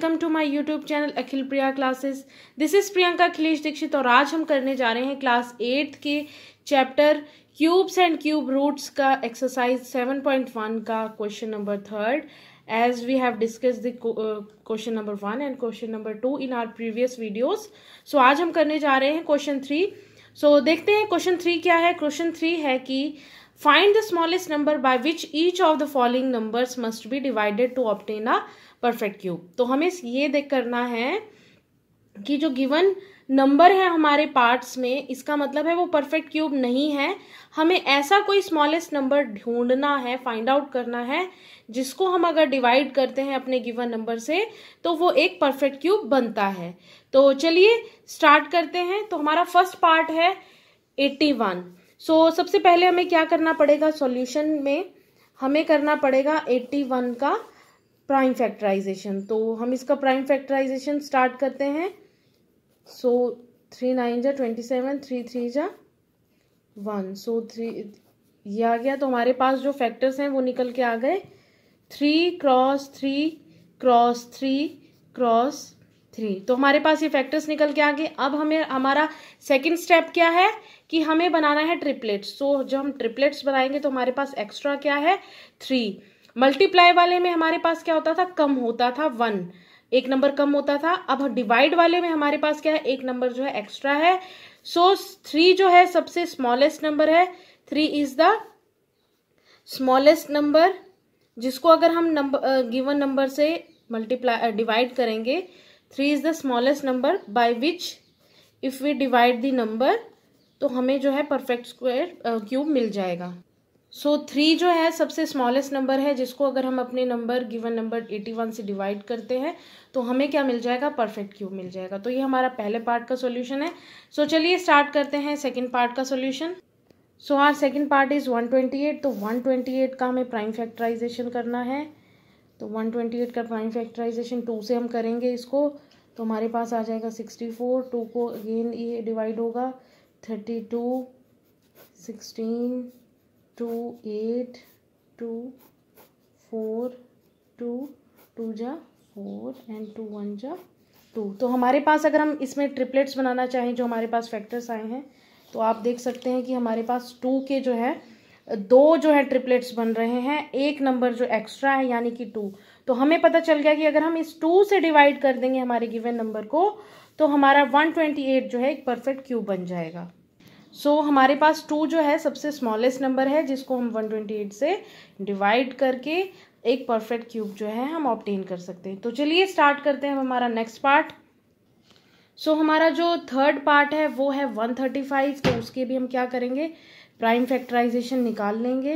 welcome to my YouTube channel Akhil Priya classes this is Priyanka Akhilesh Dixit और आज हम करने जा रहे हैं क्लास एट्थ के chapter cubes and cube roots का एक्सरसाइज सेवन पॉइंट वन का question number third as we have discuss the question number one and question number two in our previous videos so आज हम करने जा रहे हैं question three so देखते हैं क्वेश्चन थ्री क्या है क्वेश्चन थ्री है कि find the smallest number by which each of the following numbers must be divided to obtain a perfect cube तो हमें ये देख करना है कि जो गिवन नंबर है हमारे पार्ट्स में इसका मतलब है वो परफेक्ट क्यूब नहीं है हमें ऐसा कोई स्मॉलेस्ट नंबर ढूंढना है फाइंड आउट करना है जिसको हम अगर डिवाइड करते हैं अपने गिवन नंबर से तो वो एक परफेक्ट क्यूब बनता है तो चलिए स्टार्ट करते हैं तो हमारा फर्स्ट पार्ट है 81 वन सो so, सबसे पहले हमें क्या करना पड़ेगा सॉल्यूशन में हमें करना पड़ेगा 81 का प्राइम फैक्टराइजेशन तो हम इसका प्राइम फैक्टराइजेशन स्टार्ट करते हैं सो थ्री नाइन जा ट्वेंटी सेवन थ्री थ्री जा वन सो थ्री ये आ गया तो हमारे पास जो फैक्टर्स हैं वो निकल के आ गए three cross three cross three cross three तो हमारे पास ये फैक्टर्स निकल के आ गए अब हमें हमारा सेकंड स्टेप क्या है कि हमें बनाना है ट्रिपलेट्स सो so, जब हम ट्रिपलेट्स बनाएंगे तो हमारे पास एक्स्ट्रा क्या है थ्री मल्टीप्लाई वाले में हमारे पास क्या होता था कम होता था वन एक नंबर कम होता था अब डिवाइड वाले में हमारे पास क्या है एक नंबर जो है एक्स्ट्रा है सो so, थ्री जो है सबसे स्मॉलेस्ट नंबर है three is the smallest number जिसको अगर हम नंबर गिवन नंबर से मल्टीप्लाई डिवाइड करेंगे three is the smallest number by which if we divide the number तो हमें जो है परफेक्ट स्क्वायर क्यूब मिल जाएगा सो so, थ्री जो है सबसे स्मॉलेस्ट नंबर है जिसको अगर हम अपने number given number eighty one से डिवाइड करते हैं तो हमें क्या मिल जाएगा परफेक्ट क्यूब मिल जाएगा तो ये हमारा पहले पार्ट का सॉल्यूशन है सो so, चलिए स्टार्ट करते हैं सेकंड पार्ट का solution so our second part is one twenty eight तो वन ट्वेंटी एट का हमें प्राइम फैक्टराइजेशन करना है तो वन ट्वेंटी एट का प्राइम फैक्टराइजेशन टू से हम करेंगे इसको तो हमारे पास आ जाएगा सिक्सटी फोर टू को अगेन ये डिवाइड होगा thirty two sixteen two eight two four two two जा फोर एंड टू वन जा टू तो हमारे पास अगर हम इसमें ट्रिपलेट्स बनाना चाहें जो हमारे पास फैक्टर्स आए हैं तो आप देख सकते हैं कि हमारे पास टू के जो है दो जो है ट्रिपलेट्स बन रहे हैं एक नंबर जो एक्स्ट्रा है यानी कि टू तो हमें पता चल गया कि अगर हम इस टू से डिवाइड कर देंगे हमारे गिवन नंबर को तो हमारा 128 जो है एक परफेक्ट क्यूब बन जाएगा सो so, हमारे पास टू जो है सबसे स्मॉलेस्ट नंबर है जिसको हम 128 से डिवाइड करके एक परफेक्ट क्यूब जो है हम ऑप्टेन कर सकते हैं तो चलिए स्टार्ट करते हैं हमारा नेक्स्ट पार्ट सो हमारा जो थर्ड पार्ट है वो है 135 तो उसके भी हम क्या करेंगे प्राइम फैक्टराइजेशन निकाल लेंगे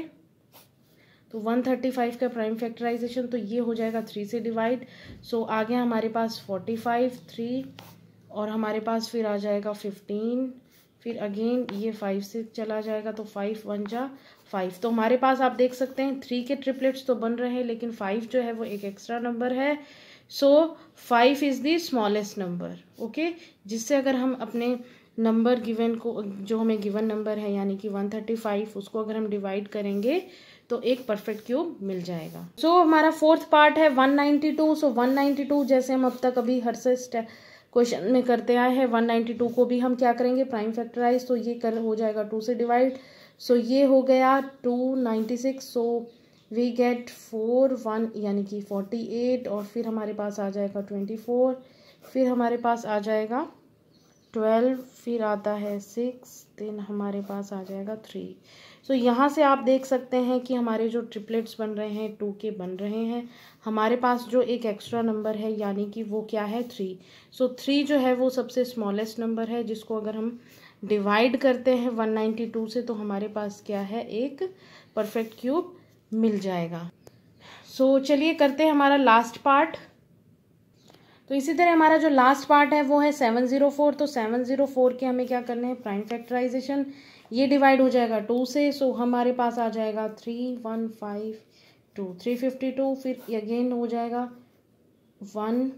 तो 135 का प्राइम फैक्टराइजेशन तो ये हो जाएगा थ्री से डिवाइड सो so, आगे हमारे पास 45 थ्री और हमारे पास फिर आ जाएगा 15 फिर अगेन ये फाइव से चला जाएगा तो फाइव वन जा फाइव तो हमारे पास आप देख सकते हैं थ्री के ट्रिपलेट्स तो बन रहे हैं लेकिन फाइव जो है वो एक एक्स्ट्रा नंबर है so five is the smallest number okay जिससे अगर हम अपने नंबर गिवन को जो हमें गिवन नंबर है यानी कि वन थर्टी फाइव उसको अगर हम डिवाइड करेंगे तो एक परफेक्ट क्यूब मिल जाएगा सो so, हमारा फोर्थ पार्ट है one ninety two so one ninety two जैसे हम अब तक अभी हर से क्वेश्चन में करते आए हैं वन नाइन्टी टू को भी हम क्या करेंगे प्राइम फैक्टराइज तो ये कर हो जाएगा टू से डिवाइड सो so, ये हो गया two ninety six so we get four one यानी कि फोर्टी एट और फिर हमारे पास आ जाएगा ट्वेंटी फोर फिर हमारे पास आ जाएगा ट्वेल्व फिर आता है सिक्स देन हमारे पास आ जाएगा थ्री सो so, यहाँ से आप देख सकते हैं कि हमारे जो ट्रिपलेट्स बन रहे हैं टू के बन रहे हैं हमारे पास जो एक एक्स्ट्रा नंबर है यानी कि वो क्या है थ्री सो थ्री जो है वो सबसे स्मॉलेस्ट नंबर है जिसको अगर हम डिवाइड करते हैं वन नाइन्टी टू से तो हमारे पास क्या है एक परफेक्ट क्यूब मिल जाएगा सो so, चलिए करते हैं हमारा लास्ट पार्ट तो इसी तरह हमारा जो लास्ट पार्ट है वो है सेवन ज़ीरो फोर तो सेवन ज़ीरो फोर के हमें क्या करने हैं प्राइम फैक्टराइजेशन ये डिवाइड हो जाएगा टू से सो हमारे पास आ जाएगा three one five two three fifty two फिर अगेन हो जाएगा one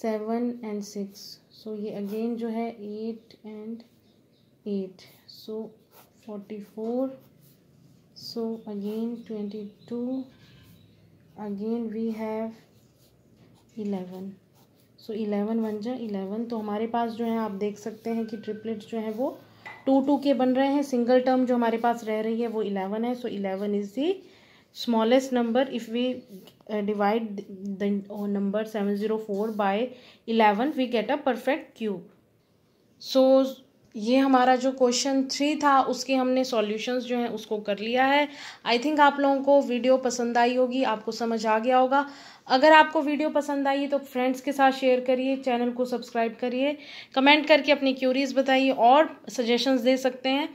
seven and six so ये अगेन जो है eight and eight so forty four so again twenty two again we have eleven so eleven one जा eleven तो हमारे पास जो है आप देख सकते हैं कि ट्रिपलेट्स जो है वो टू टू के बन रहे हैं सिंगल टर्म जो हमारे पास रह रही है वो इलेवन है so eleven is the smallest number if we divide the number seven zero four by eleven we get a perfect cube so ये हमारा जो क्वेश्चन थ्री था उसके हमने सॉल्यूशंस जो हैं उसको कर लिया है आई थिंक आप लोगों को वीडियो पसंद आई होगी आपको समझ आ गया होगा अगर आपको वीडियो पसंद आई है तो फ्रेंड्स के साथ शेयर करिए चैनल को सब्सक्राइब करिए कमेंट करके अपनी क्यूरीज बताइए और सजेशंस दे सकते हैं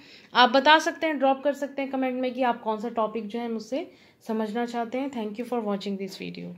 आप बता सकते हैं ड्रॉप कर सकते हैं कमेंट में कि आप कौन सा टॉपिक जो है मुझसे समझना चाहते हैं thank you for watching this video